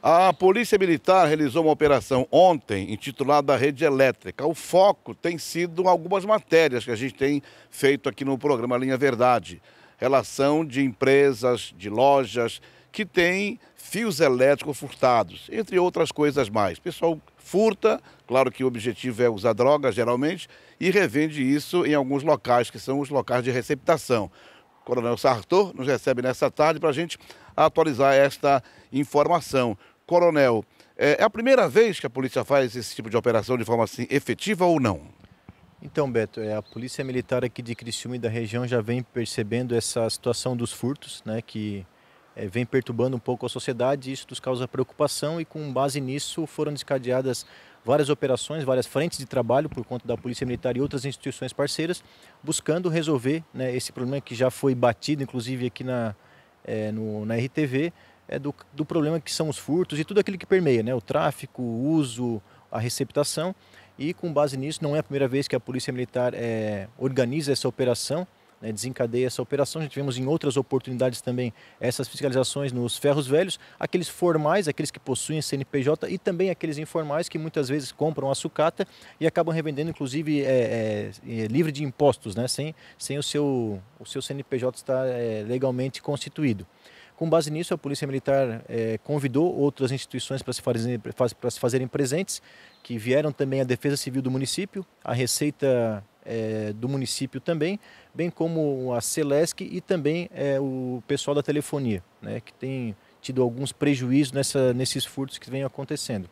A Polícia Militar realizou uma operação ontem intitulada Rede Elétrica. O foco tem sido algumas matérias que a gente tem feito aqui no programa Linha Verdade. Relação de empresas, de lojas que têm fios elétricos furtados, entre outras coisas mais. O pessoal furta, claro que o objetivo é usar drogas, geralmente, e revende isso em alguns locais, que são os locais de receptação. O Coronel Sartor nos recebe nessa tarde para a gente atualizar esta informação. Coronel, é, é a primeira vez que a polícia faz esse tipo de operação de forma assim efetiva ou não? Então, Beto, é, a Polícia Militar aqui de Criciúma e da região já vem percebendo essa situação dos furtos, né, que é, vem perturbando um pouco a sociedade, e isso nos causa preocupação e com base nisso foram descadeadas várias operações, várias frentes de trabalho por conta da Polícia Militar e outras instituições parceiras, buscando resolver né, esse problema que já foi batido, inclusive aqui na, é, no, na RTV, é, do, do problema que são os furtos e tudo aquilo que permeia, né? o tráfico, o uso, a receptação. E com base nisso, não é a primeira vez que a Polícia Militar é, organiza essa operação, né, desencadeia essa operação. Já tivemos em outras oportunidades também essas fiscalizações nos ferros velhos, aqueles formais, aqueles que possuem CNPJ e também aqueles informais que muitas vezes compram a sucata e acabam revendendo, inclusive, é, é, é livre de impostos, né, sem, sem o, seu, o seu CNPJ estar é, legalmente constituído. Com base nisso, a Polícia Militar é, convidou outras instituições para se, fazerem, para se fazerem presentes, que vieram também a Defesa Civil do município, a Receita é, do município também, bem como a Celesc e também é, o pessoal da telefonia, né, que tem tido alguns prejuízos nessa, nesses furtos que vêm acontecendo.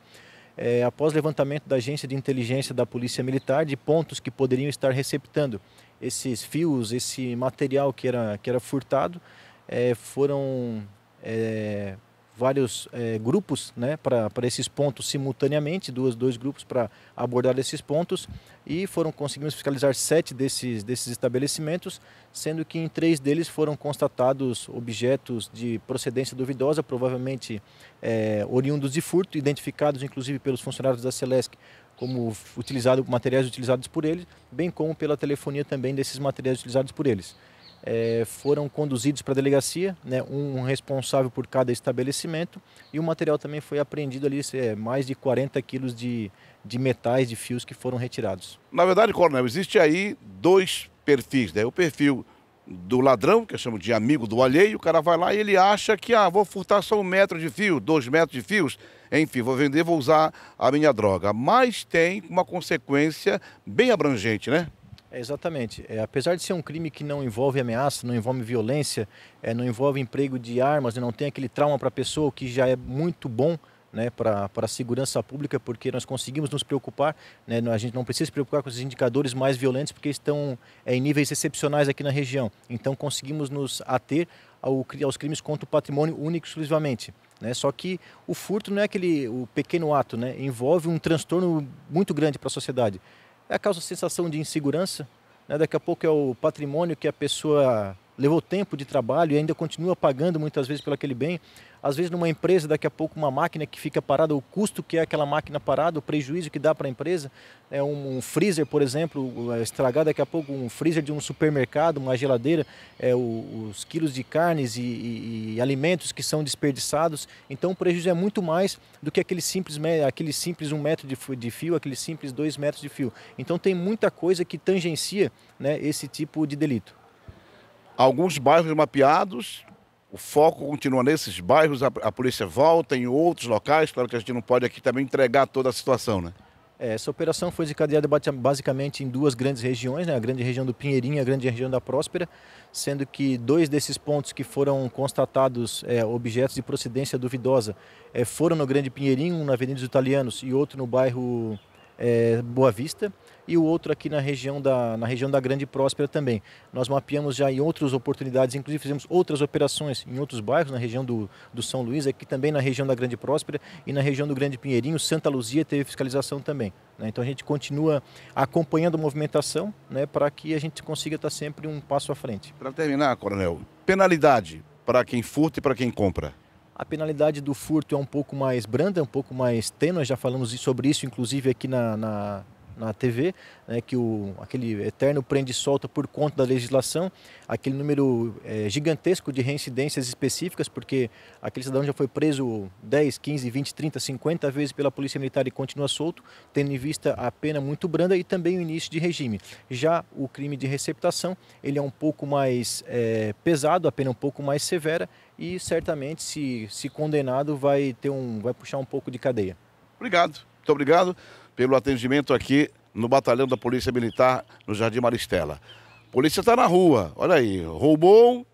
É, após levantamento da agência de inteligência da Polícia Militar de pontos que poderiam estar receptando esses fios, esse material que era, que era furtado, é, foram é, vários é, grupos né, para esses pontos simultaneamente, duas, dois grupos para abordar esses pontos e foram conseguimos fiscalizar sete desses, desses estabelecimentos, sendo que em três deles foram constatados objetos de procedência duvidosa, provavelmente é, oriundos de furto, identificados inclusive pelos funcionários da Celesc como utilizado, materiais utilizados por eles, bem como pela telefonia também desses materiais utilizados por eles é, foram conduzidos para a delegacia, né, um responsável por cada estabelecimento, e o material também foi apreendido ali, é, mais de 40 quilos de, de metais, de fios que foram retirados. Na verdade, Coronel, existe aí dois perfis, né? o perfil do ladrão, que eu chamo de amigo do alheio, o cara vai lá e ele acha que, ah, vou furtar só um metro de fio, dois metros de fios, enfim, vou vender, vou usar a minha droga. Mas tem uma consequência bem abrangente, né? É, exatamente. É, apesar de ser um crime que não envolve ameaça, não envolve violência, é, não envolve emprego de armas, não tem aquele trauma para a pessoa, que já é muito bom né, para a segurança pública, porque nós conseguimos nos preocupar, né, a gente não precisa se preocupar com esses indicadores mais violentos, porque estão é, em níveis excepcionais aqui na região. Então conseguimos nos ater ao, aos crimes contra o patrimônio único e exclusivamente. Né? Só que o furto não é aquele o pequeno ato, né? envolve um transtorno muito grande para a sociedade é, causa sensação de insegurança. Né? Daqui a pouco é o patrimônio que a pessoa levou tempo de trabalho e ainda continua pagando muitas vezes pelo aquele bem. Às vezes numa empresa, daqui a pouco uma máquina que fica parada, o custo que é aquela máquina parada, o prejuízo que dá para a empresa, é um, um, freezer, por exemplo, é, estragar daqui a pouco um freezer de um supermercado, uma geladeira, é, o, os quilos de carnes e, e, e, alimentos que são desperdiçados. Então o prejuízo é muito mais do que aquele simples, aquele simples um metro de, de fio, aquele simples dois metros de fio. Então tem muita coisa que tangencia né, esse tipo de delito. Alguns bairros mapeados, o foco continua nesses bairros, a, a polícia volta em outros locais, claro que a gente não pode aqui também entregar toda a situação, né? É, essa operação foi desencadeada basicamente em duas grandes regiões, né? a grande região do Pinheirinho e a grande região da Próspera, sendo que dois desses pontos que foram constatados é, objetos de procedência duvidosa é, foram no Grande Pinheirinho, um na Avenida dos Italianos e outro no bairro é, Boa Vista e o outro aqui na região, da, na região da Grande Próspera também. Nós mapeamos já em outras oportunidades, inclusive fizemos outras operações em outros bairros, na região do, do São Luís, aqui também na região da Grande Próspera e na região do Grande Pinheirinho, Santa Luzia teve fiscalização também. Né? Então a gente continua acompanhando a movimentação né, para que a gente consiga estar sempre um passo à frente. Para terminar, Coronel, penalidade para quem furta e para quem compra? A penalidade do furto é um pouco mais branda, é um pouco mais tênue, já falamos sobre isso, inclusive aqui na, na, na TV, né, que o, aquele eterno prende e solta por conta da legislação, aquele número é, gigantesco de reincidências específicas, porque aquele cidadão já foi preso 10, 15, 20, 30, 50 vezes pela Polícia Militar e continua solto, tendo em vista a pena muito branda e também o início de regime. Já o crime de receptação, ele é um pouco mais é, pesado, a pena um pouco mais severa e certamente, se, se condenado, vai, ter um, vai puxar um pouco de cadeia. Obrigado. Muito obrigado pelo atendimento aqui no batalhão da Polícia Militar no Jardim Maristela. polícia está na rua, olha aí, roubou,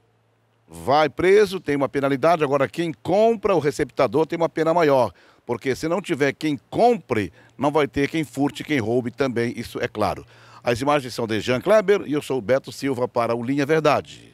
vai preso, tem uma penalidade. Agora, quem compra o receptador tem uma pena maior, porque se não tiver quem compre, não vai ter quem furte, quem roube também, isso é claro. As imagens são de Jean Kleber e eu sou o Beto Silva para o Linha Verdade.